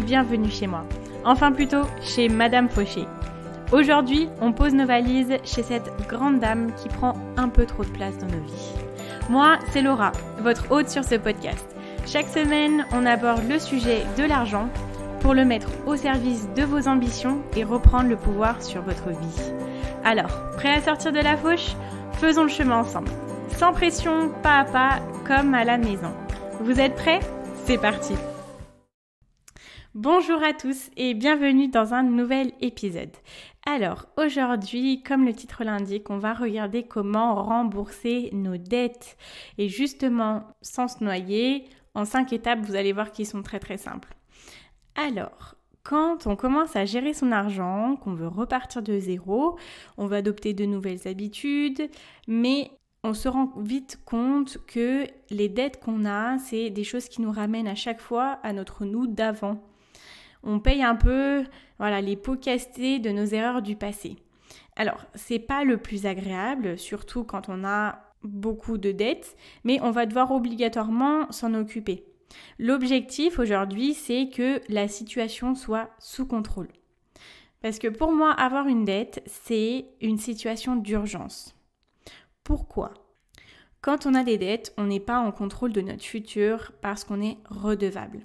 bienvenue chez moi. Enfin plutôt chez Madame Fauché. Aujourd'hui, on pose nos valises chez cette grande dame qui prend un peu trop de place dans nos vies. Moi, c'est Laura, votre hôte sur ce podcast. Chaque semaine, on aborde le sujet de l'argent pour le mettre au service de vos ambitions et reprendre le pouvoir sur votre vie. Alors, prêt à sortir de la fauche Faisons le chemin ensemble. Sans pression, pas à pas, comme à la maison. Vous êtes prêts C'est parti Bonjour à tous et bienvenue dans un nouvel épisode. Alors aujourd'hui, comme le titre l'indique, on va regarder comment rembourser nos dettes et justement sans se noyer en cinq étapes, vous allez voir qu'ils sont très très simples. Alors, quand on commence à gérer son argent, qu'on veut repartir de zéro, on va adopter de nouvelles habitudes, mais on se rend vite compte que les dettes qu'on a, c'est des choses qui nous ramènent à chaque fois à notre nous d'avant on paye un peu voilà, les pots castés de nos erreurs du passé. Alors, c'est pas le plus agréable, surtout quand on a beaucoup de dettes, mais on va devoir obligatoirement s'en occuper. L'objectif aujourd'hui, c'est que la situation soit sous contrôle. Parce que pour moi, avoir une dette, c'est une situation d'urgence. Pourquoi Quand on a des dettes, on n'est pas en contrôle de notre futur parce qu'on est redevable.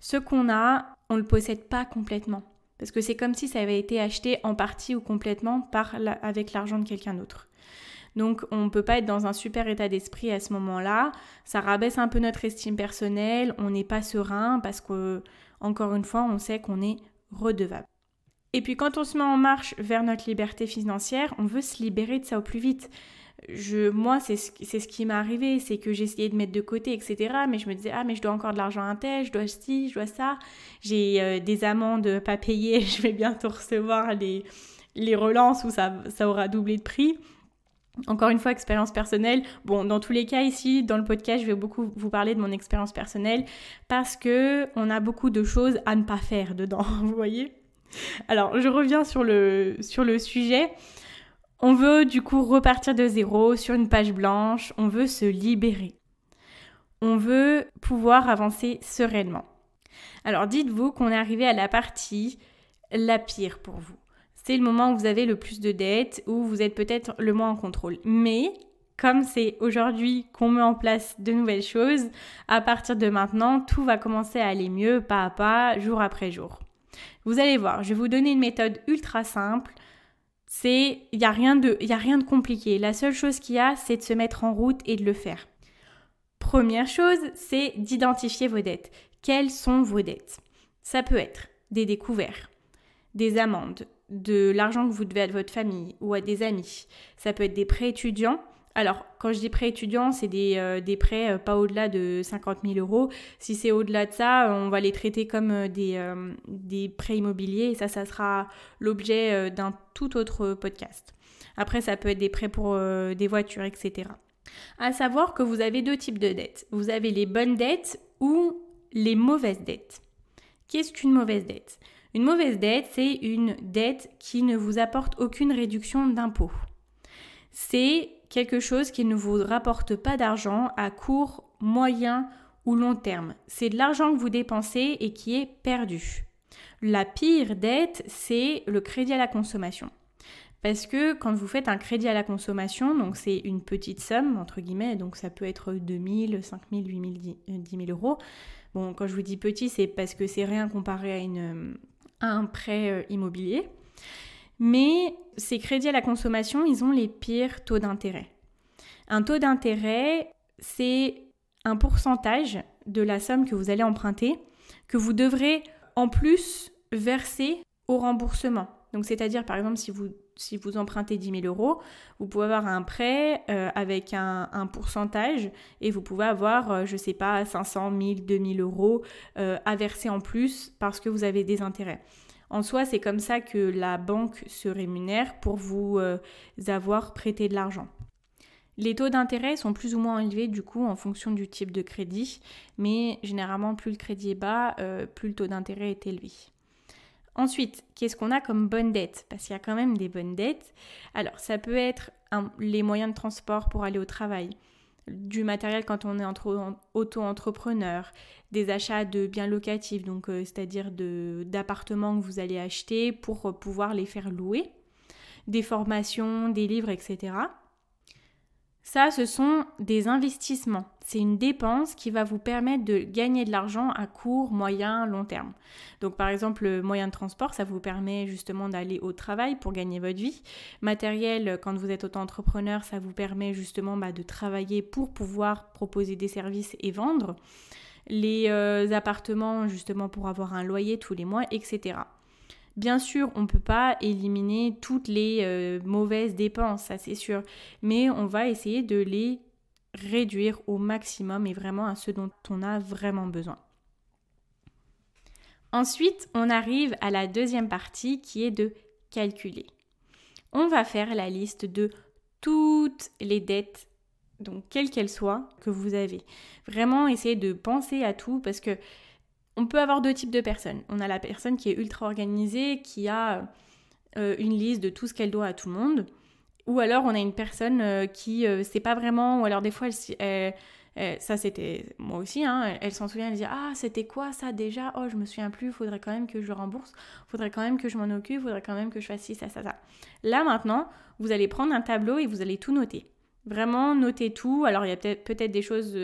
Ce qu'on a, on ne le possède pas complètement. Parce que c'est comme si ça avait été acheté en partie ou complètement par avec l'argent de quelqu'un d'autre. Donc on ne peut pas être dans un super état d'esprit à ce moment-là. Ça rabaisse un peu notre estime personnelle, on n'est pas serein parce que, encore une fois, on sait qu'on est redevable. Et puis quand on se met en marche vers notre liberté financière, on veut se libérer de ça au plus vite moi, c'est ce, ce, qui m'est arrivé, c'est que j'essayais de mettre de côté, etc. Mais je me disais, ah, mais je dois encore de l'argent à tel, je dois ci, je dois ça. J'ai euh, des amendes pas payées, je vais bientôt recevoir les, les relances où ça, ça aura doublé de prix. Encore une fois, expérience personnelle. Bon, dans tous les cas, ici, dans le podcast, je vais beaucoup vous parler de mon expérience personnelle parce que on a beaucoup de choses à ne pas faire dedans, vous voyez. Alors, je reviens sur le, sur le sujet. On veut du coup repartir de zéro sur une page blanche, on veut se libérer. On veut pouvoir avancer sereinement. Alors dites-vous qu'on est arrivé à la partie la pire pour vous. C'est le moment où vous avez le plus de dettes, où vous êtes peut-être le moins en contrôle. Mais comme c'est aujourd'hui qu'on met en place de nouvelles choses, à partir de maintenant, tout va commencer à aller mieux pas à pas, jour après jour. Vous allez voir, je vais vous donner une méthode ultra simple il n'y a, rien de, a rien de compliqué. La seule chose qu'il y a, c'est de se mettre en route et de le faire. Première chose, c'est d'identifier vos dettes. Quelles sont vos dettes Ça peut être des découvertes, des amendes, de l'argent que vous devez à votre famille ou à des amis. Ça peut être des prêts étudiants alors, quand je dis prêt étudiant, c'est des, euh, prêts euh, pas au-delà de 50 000 euros. Si c'est au-delà de ça, on va les traiter comme euh, des, des prêts immobiliers. Et ça, ça sera l'objet d'un tout autre podcast. Après, ça peut être des prêts pour des voitures, etc. À savoir que vous avez deux types de dettes. Vous avez les bonnes dettes ou les mauvaises dettes. Qu'est-ce qu'une mauvaise dette Une mauvaise dette, c'est une dette qui ne vous apporte aucune réduction d'impôt. C'est quelque chose qui ne vous rapporte pas d'argent à court, moyen ou long terme. C'est de l'argent que vous dépensez et qui est perdu. La pire dette, c'est le crédit à la consommation. Parce que quand vous faites un crédit à la consommation, donc c'est une petite somme, entre guillemets, donc ça peut être 000, 8 000, 10 000 euros. Bon, quand je vous dis petit, c'est parce que c'est rien comparé à, une, à un prêt euh, immobilier. Mais ces crédits à la consommation, ils ont les pires taux d'intérêt. Un taux d'intérêt, c'est un pourcentage de la somme que vous allez emprunter que vous devrez en plus verser au remboursement. Donc c'est-à-dire par exemple si vous, empruntez 10 000 euros, vous pouvez avoir un prêt euh, avec un, pourcentage et vous pouvez avoir, euh, je ne sais pas, 500, 1000, 2000 euros euh, à verser en plus parce que vous avez des intérêts. En soi, c'est comme ça que la banque se rémunère pour vous euh, avoir prêté de l'argent. Les taux d'intérêt sont plus ou moins élevés du coup en fonction du type de crédit, mais généralement plus le crédit est bas, euh, plus le taux d'intérêt est élevé. Ensuite, qu'est-ce qu'on a comme bonne dette Parce qu'il y a quand même des bonnes dettes. Alors, ça peut être les moyens de transport pour aller au travail, du matériel quand on est auto-entrepreneur, des achats de biens locatifs, donc euh, c'est-à-dire d'appartements que vous allez acheter pour euh, pouvoir les faire louer, des formations, des livres, etc. Ça, ce sont des investissements. C'est une dépense qui va vous permettre de gagner de l'argent à court, moyen, long terme. Donc par exemple, le moyen de transport, ça vous permet justement d'aller au travail pour gagner votre vie. Matériel, quand vous êtes auto-entrepreneur, ça vous permet justement bah, de travailler pour pouvoir proposer des services et vendre. Les euh, appartements, justement, pour avoir un loyer tous les mois, etc. Bien sûr, on ne peut pas éliminer toutes les euh, mauvaises dépenses, ça c'est sûr, mais on va essayer de les réduire au maximum et vraiment à ce dont on a vraiment besoin. Ensuite, on arrive à la deuxième partie qui est de calculer. On va faire la liste de toutes les dettes, donc quelles qu'elles soient, que vous avez. Vraiment, essayez de penser à tout parce que on peut avoir deux types de personnes. On a la personne qui est ultra organisée, qui a euh, une liste de tout ce qu'elle doit à tout le monde. Ou alors on a une personne euh, qui ne euh, sait pas vraiment, ou alors des fois, elle, ça c'était moi aussi, hein, elle, s'en souvient, elle dit Ah, c'était quoi ça déjà Oh, je me souviens plus, il faudrait quand même que je rembourse, Il faudrait quand même que je m'en occupe, il faudrait quand même que je fasse ci, ça, ça, ça. Là maintenant, vous allez prendre un tableau et vous allez tout noter. Vraiment, noter tout. Alors il y a peut-être des choses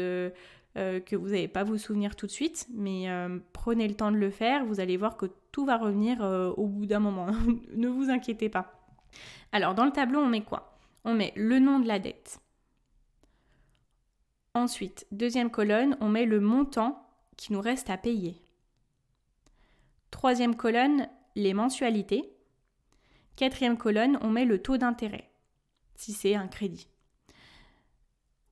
euh, que vous n'allez pas vous souvenir tout de suite, mais euh, prenez le temps de le faire, vous allez voir que tout va revenir euh, au bout d'un moment, ne vous inquiétez pas. Alors dans le tableau, on met quoi On met le nom de la dette. Ensuite, deuxième colonne, on met le montant qui nous reste à payer. Troisième colonne, les mensualités. Quatrième colonne, on met le taux d'intérêt, si c'est un crédit.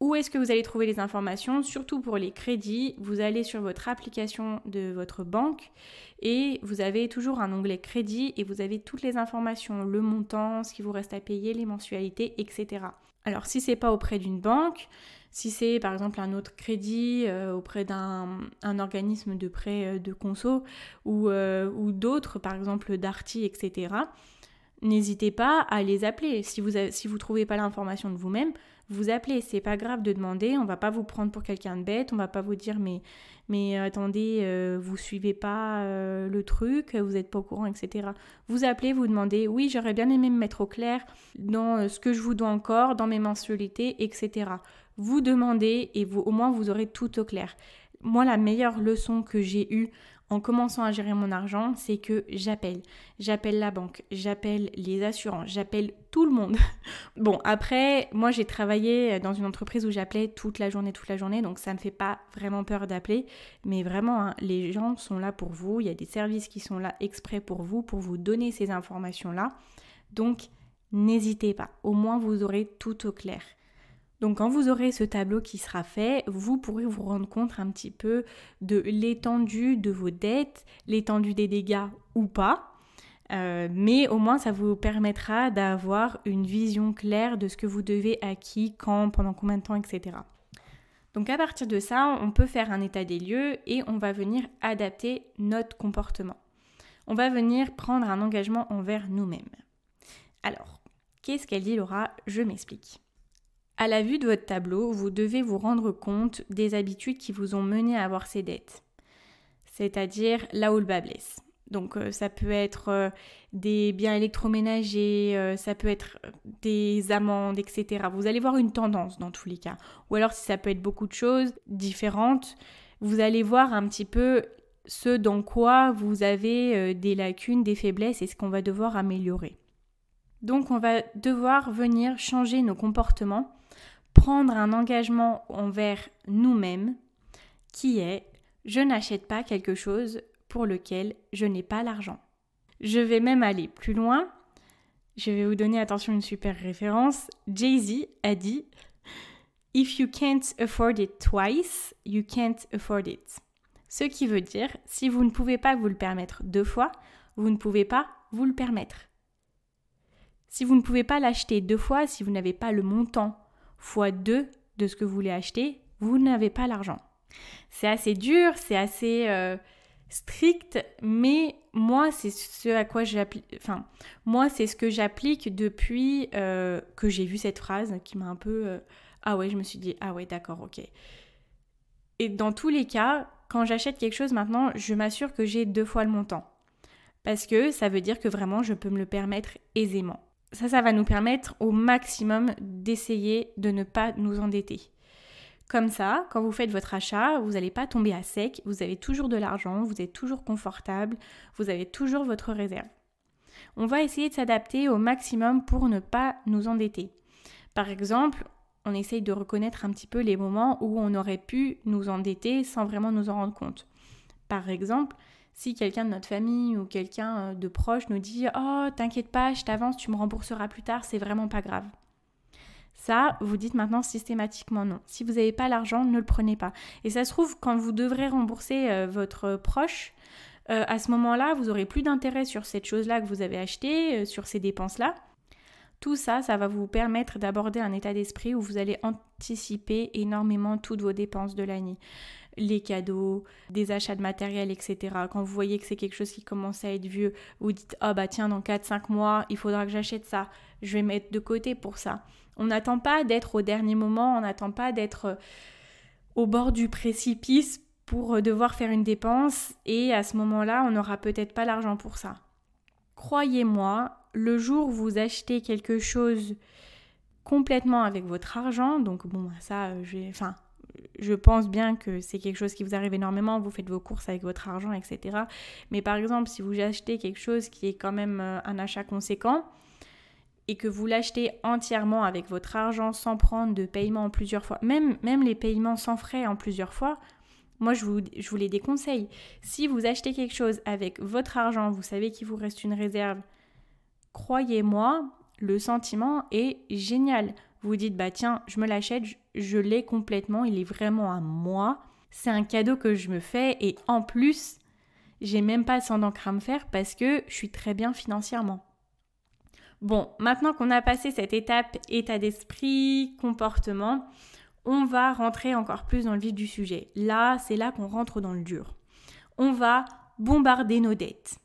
Où est-ce que vous allez trouver les informations Surtout pour les crédits, vous allez sur votre application de votre banque et vous avez toujours un onglet crédit et vous avez toutes les informations, le montant, ce qui vous reste à payer, les mensualités, etc. Alors si c'est pas auprès d'une banque, si c'est par exemple un autre crédit euh, auprès d'un organisme de prêt euh, de conso euh, ou, d'autres, par exemple Darty, etc., n'hésitez pas à les appeler. Si vous ne si vous trouvez pas l'information de vous-même, vous appelez. C'est pas grave de demander, on va pas vous prendre pour quelqu'un de bête, on va pas vous dire mais, mais euh, attendez, euh, vous suivez pas euh, le truc, vous n'êtes pas au courant, etc. Vous appelez, vous demandez, oui, j'aurais bien aimé me mettre au clair dans ce que je vous dois encore, dans mes mensualités, etc. Vous demandez et vous, au moins vous aurez tout au clair. Moi, la meilleure leçon que j'ai eue en commençant à gérer mon argent, c'est que j'appelle. J'appelle la banque, j'appelle les assurances, j'appelle tout le monde. bon, après, moi j'ai travaillé euh, dans une entreprise où j'appelais toute la journée, toute la journée, donc ça ne me fait pas vraiment peur d'appeler. Mais vraiment, hein, les gens sont là pour vous, il y a des services qui sont là exprès pour vous, pour vous donner ces informations-là. Donc, n'hésitez pas, au moins vous aurez tout au clair. Donc quand vous aurez ce tableau qui sera fait, vous pourrez vous rendre compte un petit peu de l'étendue de vos dettes, l'étendue des dégâts ou pas. Euh, mais au moins ça vous permettra d'avoir une vision claire de ce que vous devez à qui, quand, pendant combien de temps, etc. Donc à partir de ça, on peut faire un état des lieux et on va venir adapter notre comportement. On va venir prendre un engagement envers nous-mêmes. Alors, qu'est-ce qu'elle dit Laura Je m'explique. À la vue de votre tableau, vous devez vous rendre compte des habitudes qui vous ont mené à avoir ces dettes, c'est-à-dire là où le bas blesse. Donc euh, ça peut être euh, des biens électroménagers, euh, ça peut être des amendes, etc. Vous allez voir une tendance dans tous les cas. Ou alors si ça peut être beaucoup de choses différentes, vous allez voir un petit peu ce dans quoi vous avez des lacunes, des faiblesses et ce qu'on va devoir améliorer. Donc on va devoir venir changer nos comportements, prendre un engagement envers nous-mêmes qui est je n'achète pas quelque chose pour lequel je n'ai pas l'argent. Je vais même aller plus loin. Je vais vous donner attention une super référence. Jay-Z a dit If you can't afford it twice, you can't afford it. Ce qui veut dire si vous ne pouvez pas vous le permettre deux fois, vous ne pouvez pas vous le permettre. Si vous ne pouvez pas l'acheter deux fois, si vous n'avez pas le montant fois deux de ce que vous voulez acheter, vous n'avez pas l'argent. C'est assez dur, c'est assez euh, strict, mais moi c'est ce à quoi j'applique, enfin moi c'est ce que j'applique depuis euh, que j'ai vu cette phrase qui m'a un peu euh, ah ouais je me suis dit ah ouais d'accord ok. Et dans tous les cas, quand j'achète quelque chose maintenant, je m'assure que j'ai deux fois le montant parce que ça veut dire que vraiment je peux me le permettre aisément ça, ça va nous permettre au maximum d'essayer de ne pas nous endetter. Comme ça, quand vous faites votre achat, vous n'allez pas tomber à sec, vous avez toujours de l'argent, vous êtes toujours confortable, vous avez toujours votre réserve. On va essayer de s'adapter au maximum pour ne pas nous endetter. Par exemple, on essaye de reconnaître un petit peu les moments où on aurait pu nous endetter sans vraiment nous en rendre compte. Par exemple, si quelqu'un de notre famille ou quelqu'un euh, de proche nous dit Oh, t'inquiète pas, je t'avance, tu me rembourseras plus tard, c'est vraiment pas grave. Ça, vous dites maintenant systématiquement non. Si vous n'avez pas l'argent, ne le prenez pas. Et ça se trouve, quand vous devrez rembourser euh, votre proche, euh, à ce moment-là, vous aurez plus d'intérêt sur cette chose-là que vous avez achetée, sur ces dépenses-là. Tout ça, ça va vous permettre d'aborder un état d'esprit où vous allez anticiper énormément toutes vos dépenses de l'année les cadeaux, des achats de matériel, etc. Quand vous voyez que c'est quelque chose qui commence à être vieux, vous dites Ah bah tiens, dans 4-5 mois, il faudra que j'achète ça. Je vais mettre de côté pour ça. On n'attend pas d'être au dernier moment, on n'attend pas d'être euh, au bord du précipice pour euh, devoir faire une dépense et à ce moment-là, on n'aura peut-être pas l'argent pour ça. Croyez-moi, le jour où vous achetez quelque chose complètement avec votre argent, donc bon, bah, ça, euh, j'ai, enfin, je pense bien que c'est quelque chose qui vous arrive énormément, vous faites vos courses avec votre argent, etc. Mais par exemple, si vous achetez quelque chose qui est quand même euh, un achat conséquent, et que vous l'achetez entièrement avec votre argent sans prendre de paiement en plusieurs fois, même, même les paiements sans frais en plusieurs fois, moi je vous, je vous les déconseille. Si vous achetez quelque chose avec votre argent, vous savez qu'il vous reste une réserve, croyez-moi, le sentiment est génial vous dites, bah tiens, je me l'achète, je, l'ai complètement, il est vraiment à moi. C'est un cadeau que je me fais et en plus, j'ai même pas sans d'encre à me faire parce que je suis très bien financièrement. Bon, maintenant qu'on a passé cette étape état d'esprit, comportement, on va rentrer encore plus dans le vif du sujet. Là, c'est là qu'on rentre dans le dur. On va bombarder nos dettes.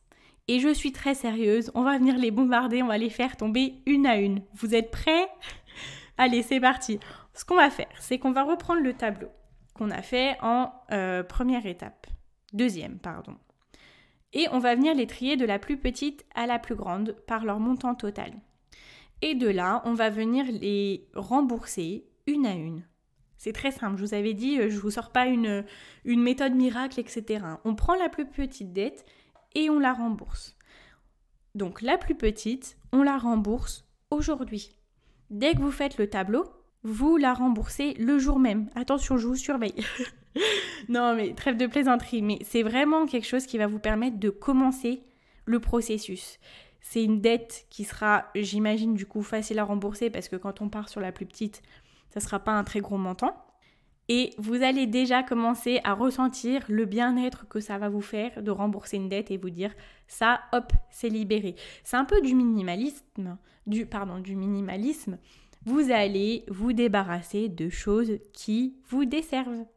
Et je suis très sérieuse, on va venir les bombarder, on va les faire tomber une à une. Vous êtes prêts Allez, c'est parti. Ce qu'on va faire, c'est qu'on va reprendre le tableau qu'on a fait en euh, première étape, deuxième, pardon. Et on va venir les trier de la plus petite à la plus grande par leur montant total. Et de là, on va venir les rembourser une à une. C'est très simple, je vous avais dit, euh, je ne vous sors pas une, une méthode miracle, etc. On prend la plus petite dette et on la rembourse. Donc la plus petite, on la rembourse aujourd'hui. Dès que vous faites le tableau, vous la remboursez le jour même. Attention, je vous surveille. non, mais trêve de plaisanterie, mais c'est vraiment quelque chose qui va vous permettre de commencer le processus. C'est une dette qui sera, j'imagine, du coup facile à rembourser parce que quand on part sur la plus petite, ça ne sera pas un très gros montant et vous allez déjà commencer à ressentir le bien-être que ça va vous faire de rembourser une dette et vous dire ça, hop, c'est libéré. C'est un peu du minimalisme, du pardon, du minimalisme. Vous allez vous débarrasser de choses qui vous desservent.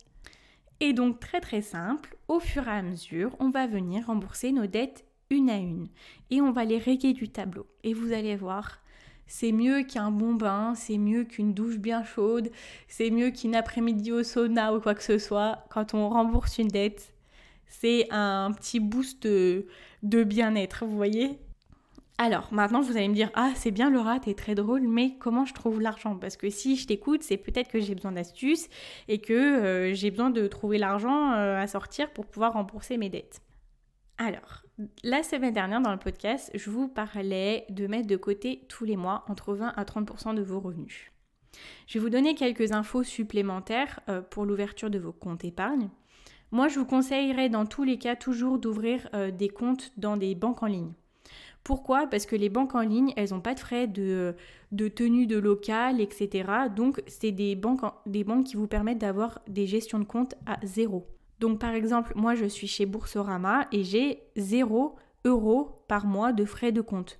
Et donc très très simple, au fur et à mesure, on va venir rembourser nos dettes une à une et on va les régler du tableau. Et vous allez voir, c'est mieux qu'un bon bain, c'est mieux qu'une douche bien chaude, c'est mieux qu'une après-midi au sauna ou quoi que ce soit. Quand on rembourse une dette, c'est un petit boost de, bien-être, vous voyez alors, maintenant, vous allez me dire, ah, c'est bien Laura, t'es très drôle, mais comment je trouve l'argent Parce que si je t'écoute, c'est peut-être que j'ai besoin d'astuces et que euh, j'ai besoin de trouver l'argent euh, à sortir pour pouvoir rembourser mes dettes. Alors, la semaine dernière dans le podcast, je vous parlais de mettre de côté tous les mois entre 20 à 30% de vos revenus. Je vais vous donner quelques infos supplémentaires euh, pour l'ouverture de vos comptes épargne. Moi, je vous conseillerais dans tous les cas toujours d'ouvrir euh, des comptes dans des banques en ligne. Pourquoi Parce que les banques en ligne, elles n'ont pas de frais de, tenue de local, etc. Donc, c'est des banques, des banques qui vous permettent d'avoir des gestions de compte à zéro. Donc par exemple, moi je suis chez Boursorama et j'ai 0 euros par mois de frais de compte.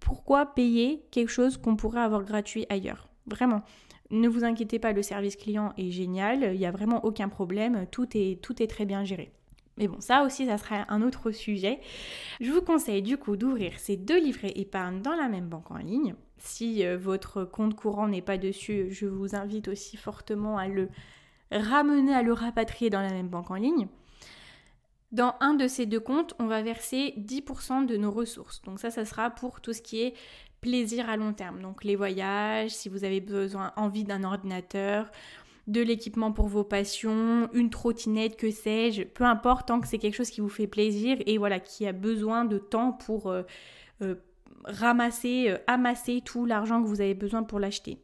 Pourquoi payer quelque chose qu'on pourrait avoir gratuit ailleurs Vraiment. Ne vous inquiétez pas, le service client est génial, il n'y a vraiment aucun problème, tout est, tout est très bien géré. Mais bon, ça aussi, ça sera un autre sujet. Je vous conseille du coup d'ouvrir ces deux livrets épargne dans la même banque en ligne. Si euh, votre compte courant n'est pas dessus, je vous invite aussi fortement à le ramener à le rapatrier dans la même banque en ligne. Dans un de ces deux comptes, on va verser 10% de nos ressources. Donc ça, ça sera pour tout ce qui est plaisir à long terme. Donc les voyages, si vous avez besoin, envie d'un ordinateur, de l'équipement pour vos passions, une trottinette, que sais-je, peu importe, tant que c'est quelque chose qui vous fait plaisir et voilà, qui a besoin de temps pour euh, euh, ramasser, euh, amasser tout l'argent que vous avez besoin pour l'acheter.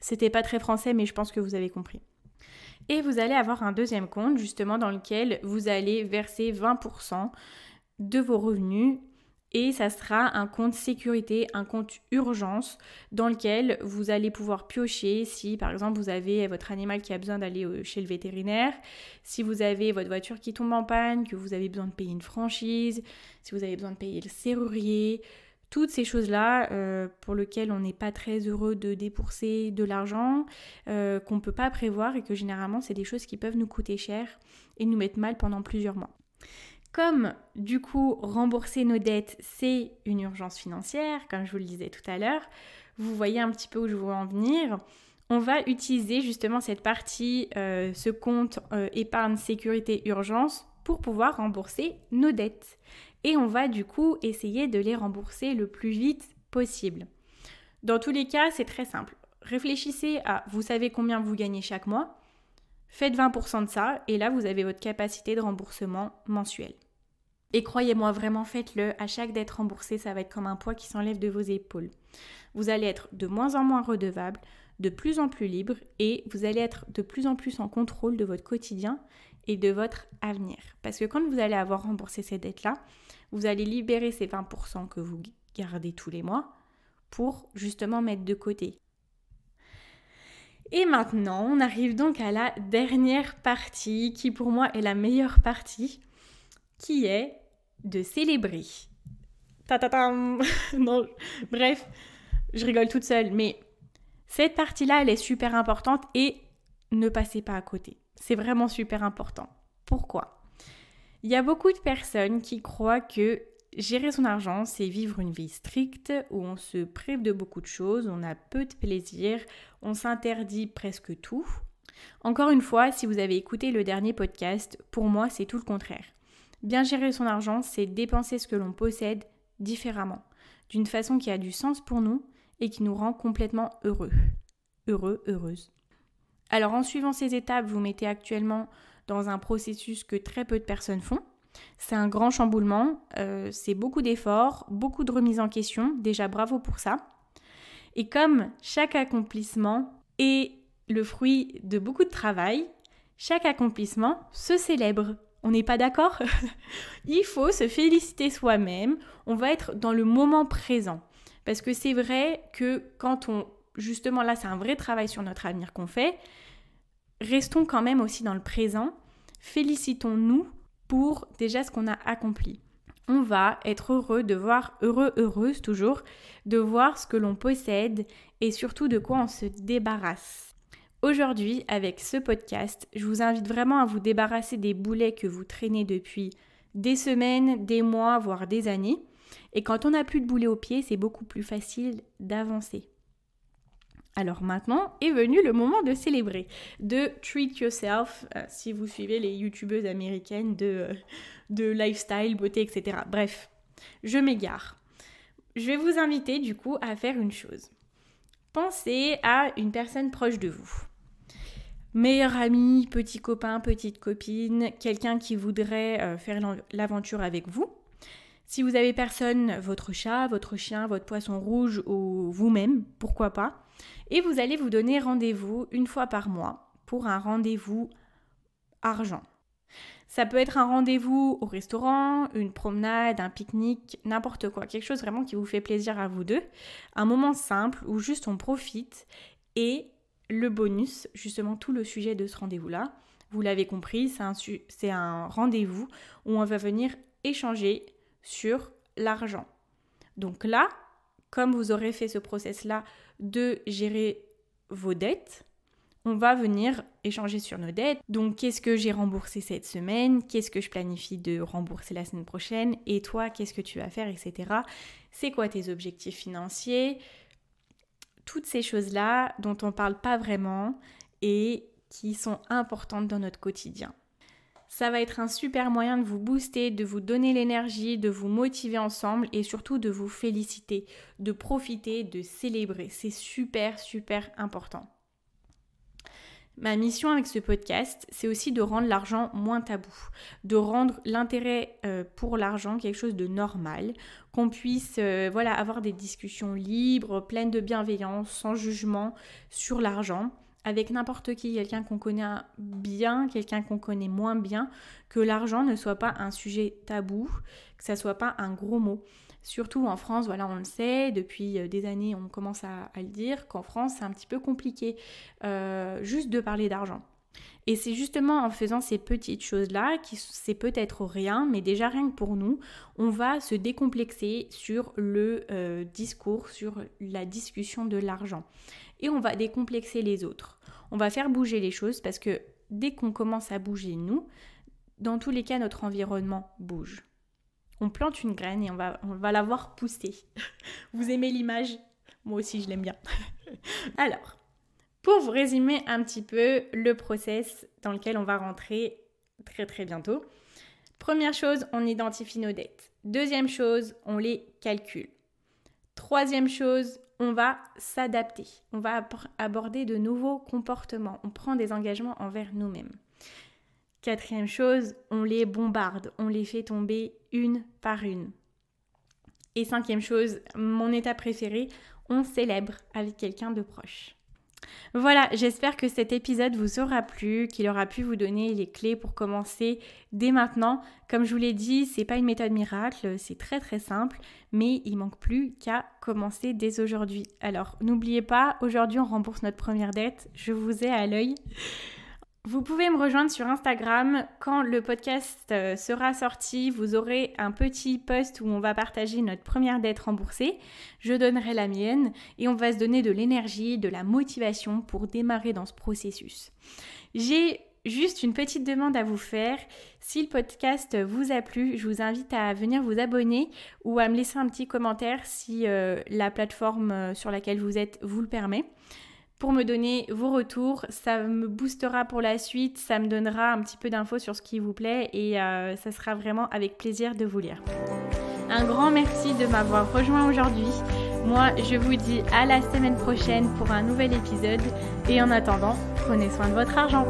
C'était pas très français, mais je pense que vous avez compris. Et vous allez avoir un deuxième compte justement dans lequel vous allez verser 20% de vos revenus et ça sera un compte sécurité, un compte urgence dans lequel vous allez pouvoir piocher si par exemple vous avez votre animal qui a besoin d'aller euh, chez le vétérinaire, si vous avez votre voiture qui tombe en panne, que vous avez besoin de payer une franchise, si vous avez besoin de payer le serrurier, toutes ces choses-là euh, pour lesquelles on n'est pas très heureux de débourser de l'argent, euh, qu'on ne peut pas prévoir et que généralement c'est des choses qui peuvent nous coûter cher et nous mettre mal pendant plusieurs mois. Comme du coup rembourser nos dettes c'est une urgence financière, comme je vous le disais tout à l'heure, vous voyez un petit peu où je veux en venir. On va utiliser justement cette partie, euh, ce compte épargne sécurité urgence pour pouvoir rembourser nos dettes et on va du coup essayer de les rembourser le plus vite possible. Dans tous les cas, c'est très simple. Réfléchissez à vous savez combien vous gagnez chaque mois, faites 20% de ça et là vous avez votre capacité de remboursement mensuel. Et croyez-moi vraiment, faites-le. À chaque dette remboursée, ça va être comme un poids qui s'enlève de vos épaules. Vous allez être de moins en moins redevable, de plus en plus libre et vous allez être de plus en plus en contrôle de votre quotidien et de votre avenir. Parce que quand vous allez avoir remboursé ces dettes-là, vous allez libérer ces 20% que vous gardez tous les mois pour justement mettre de côté. Et maintenant, on arrive donc à la dernière partie qui pour moi est la meilleure partie, qui est de célébrer. Ta non, bref, je rigole toute seule, mais cette partie-là, elle est super importante et ne passez pas à côté. C'est vraiment super important. Pourquoi il y a beaucoup de personnes qui croient que gérer son argent, c'est vivre une vie stricte où on se prive de beaucoup de choses, on a peu de plaisir, on s'interdit presque tout. Encore une fois, si vous avez écouté le dernier podcast, pour moi, c'est tout le contraire. Bien gérer son argent, c'est dépenser ce que l'on possède différemment, d'une façon qui a du sens pour nous et qui nous rend complètement heureux. Heureux, heureuse. Alors en suivant ces étapes, vous mettez actuellement dans un processus que très peu de personnes font. C'est un grand chamboulement, euh, c'est beaucoup d'efforts, beaucoup de remises en question, déjà bravo pour ça. Et comme chaque accomplissement est le fruit de beaucoup de travail, chaque accomplissement se célèbre. On n'est pas d'accord Il faut se féliciter soi-même, on va être dans le moment présent. Parce que c'est vrai que quand on... Justement là, c'est un vrai travail sur notre avenir qu'on fait, restons quand même aussi dans le présent, félicitons-nous pour déjà ce qu'on a accompli. On va être heureux de voir, heureux, heureuse toujours, de voir ce que l'on possède et surtout de quoi on se débarrasse. Aujourd'hui, avec ce podcast, je vous invite vraiment à vous débarrasser des boulets que vous traînez depuis des semaines, des mois, voire des années. Et quand on n'a plus de boulets au pied, c'est beaucoup plus facile d'avancer. Alors maintenant est venu le moment de célébrer, de treat yourself, euh, si vous suivez les youtubeuses américaines de, euh, de lifestyle, beauté, etc. Bref, je m'égare. Je vais vous inviter du coup à faire une chose. Pensez à une personne proche de vous. Meilleur ami, petit copain, petite copine, quelqu'un qui voudrait euh, faire l'aventure avec vous. Si vous avez personne, votre chat, votre chien, votre poisson rouge ou vous-même, pourquoi pas. Et vous allez vous donner rendez-vous une fois par mois pour un rendez-vous argent. Ça peut être un rendez-vous au restaurant, une promenade, un pique-nique, n'importe quoi, quelque chose vraiment qui vous fait plaisir à vous deux. Un moment simple où juste on profite et le bonus, justement tout le sujet de ce rendez-vous-là, vous l'avez compris, c'est un, un rendez-vous où on va venir échanger sur l'argent. Donc là, comme vous aurez fait ce process-là de gérer vos dettes, on va venir échanger sur nos dettes. Donc, qu'est-ce que j'ai remboursé cette semaine Qu'est-ce que je planifie de rembourser la semaine prochaine Et toi, qu'est-ce que tu vas faire, etc. C'est quoi tes objectifs financiers Toutes ces choses-là dont on ne parle pas vraiment et qui sont importantes dans notre quotidien. Ça va être un super moyen de vous booster, de vous donner l'énergie, de vous motiver ensemble et surtout de vous féliciter, de profiter, de célébrer. C'est super, super important. Ma mission avec ce podcast, c'est aussi de rendre l'argent moins tabou, de rendre l'intérêt euh, pour l'argent quelque chose de normal, qu'on puisse euh, voilà, avoir des discussions libres, pleines de bienveillance, sans jugement sur l'argent avec n'importe qui, quelqu'un qu'on connaît bien, quelqu'un qu'on connaît moins bien, que l'argent ne soit pas un sujet tabou, que ça soit pas un gros mot. Surtout en France, voilà, on le sait, depuis euh, des années, on commence à, le dire, qu'en France, c'est un petit peu compliqué euh, juste de parler d'argent. Et c'est justement en faisant ces petites choses-là, qui c'est peut-être rien, mais déjà rien que pour nous, on va se décomplexer sur le euh, discours, sur la discussion de l'argent et on va décomplexer les autres. On va faire bouger les choses parce que dès qu'on commence à bouger nous, dans tous les cas, notre environnement bouge. On plante une graine et on va, on va la voir pousser. Vous aimez l'image Moi aussi, je l'aime bien. Alors, pour vous résumer un petit peu le process dans lequel on va rentrer très très bientôt. Première chose, on identifie nos dettes. Deuxième chose, on les calcule. Troisième chose, on va s'adapter, on va aborder de nouveaux comportements, on prend des engagements envers nous-mêmes. Quatrième chose, on les bombarde, on les fait tomber une par une. Et cinquième chose, mon état préféré, on célèbre avec quelqu'un de proche. Voilà, j'espère que cet épisode vous aura plu, qu'il aura pu vous donner les clés pour commencer dès maintenant. Comme je vous l'ai dit, c'est pas une méthode miracle, c'est très très simple, mais il manque plus qu'à commencer dès aujourd'hui. Alors, n'oubliez pas, aujourd'hui on rembourse notre première dette, je vous ai à l'œil. Vous pouvez me rejoindre sur Instagram. Quand le podcast euh, sera sorti, vous aurez un petit post où on va partager notre première dette remboursée. Je donnerai la mienne et on va se donner de l'énergie, de la motivation pour démarrer dans ce processus. J'ai juste une petite demande à vous faire. Si le podcast vous a plu, je vous invite à venir vous abonner ou à me laisser un petit commentaire si euh, la plateforme euh, sur laquelle vous êtes vous le permet me donner vos retours. Ça me boostera pour la suite, ça me donnera un petit peu d'infos sur ce qui vous plaît et euh, ça sera vraiment avec plaisir de vous lire. Un grand merci de m'avoir rejoint aujourd'hui. Moi, je vous dis à la semaine prochaine pour un nouvel épisode et en attendant, prenez soin de votre argent.